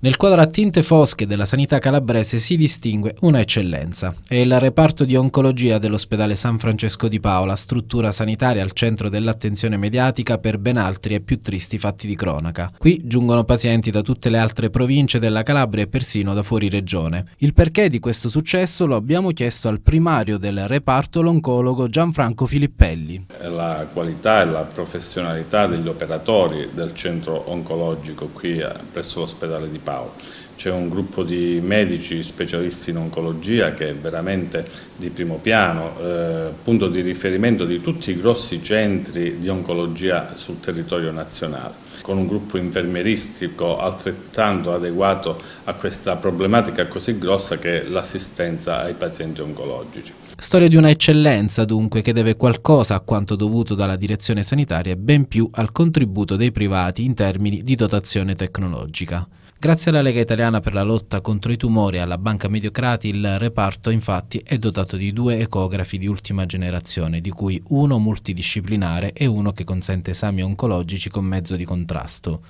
Nel quadro a tinte fosche della sanità calabrese si distingue una eccellenza. È il reparto di oncologia dell'ospedale San Francesco di Paola, struttura sanitaria al centro dell'attenzione mediatica per ben altri e più tristi fatti di cronaca. Qui giungono pazienti da tutte le altre province della Calabria e persino da fuori regione. Il perché di questo successo lo abbiamo chiesto al primario del reparto, l'oncologo Gianfranco Filippelli. La qualità e la professionalità degli operatori del centro oncologico qui eh, presso l'ospedale di Paola SPAO. C'è un gruppo di medici specialisti in oncologia che è veramente di primo piano, eh, punto di riferimento di tutti i grossi centri di oncologia sul territorio nazionale, con un gruppo infermieristico altrettanto adeguato a questa problematica così grossa che è l'assistenza ai pazienti oncologici. Storia di una eccellenza, dunque, che deve qualcosa a quanto dovuto dalla direzione sanitaria e ben più al contributo dei privati in termini di dotazione tecnologica. Grazie alla Lega Italiana per la lotta contro i tumori e alla Banca Mediocrati, il reparto infatti è dotato di due ecografi di ultima generazione, di cui uno multidisciplinare e uno che consente esami oncologici con mezzo di contrasto.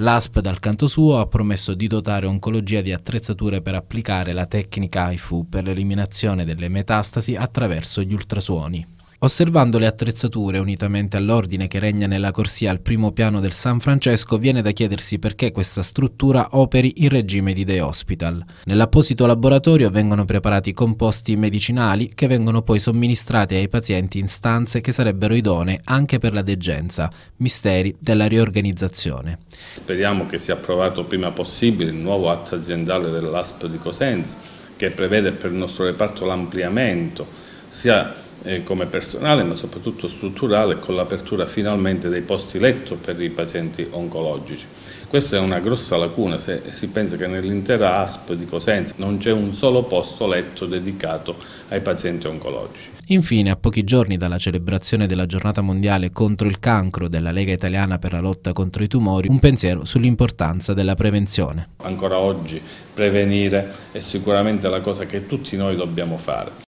L'ASP dal canto suo ha promesso di dotare oncologia di attrezzature per applicare la tecnica AIFU per l'eliminazione delle metastasi attraverso gli ultrasuoni. Osservando le attrezzature unitamente all'ordine che regna nella corsia al primo piano del San Francesco, viene da chiedersi perché questa struttura operi in regime di day hospital. Nell'apposito laboratorio vengono preparati composti medicinali che vengono poi somministrati ai pazienti in stanze che sarebbero idonee anche per la degenza, misteri della riorganizzazione. Speriamo che sia approvato prima possibile il nuovo atto aziendale dell'ASP di Cosenza che prevede per il nostro reparto l'ampliamento sia eh, come personale ma soprattutto strutturale con l'apertura finalmente dei posti letto per i pazienti oncologici. Questa è una grossa lacuna se si pensa che nell'intera ASP di Cosenza non c'è un solo posto letto dedicato ai pazienti oncologici. Infine, a pochi giorni dalla celebrazione della giornata mondiale contro il cancro della Lega Italiana per la lotta contro i tumori, un pensiero sull'importanza della prevenzione. Ancora oggi prevenire è sicuramente la cosa che tutti noi dobbiamo fare.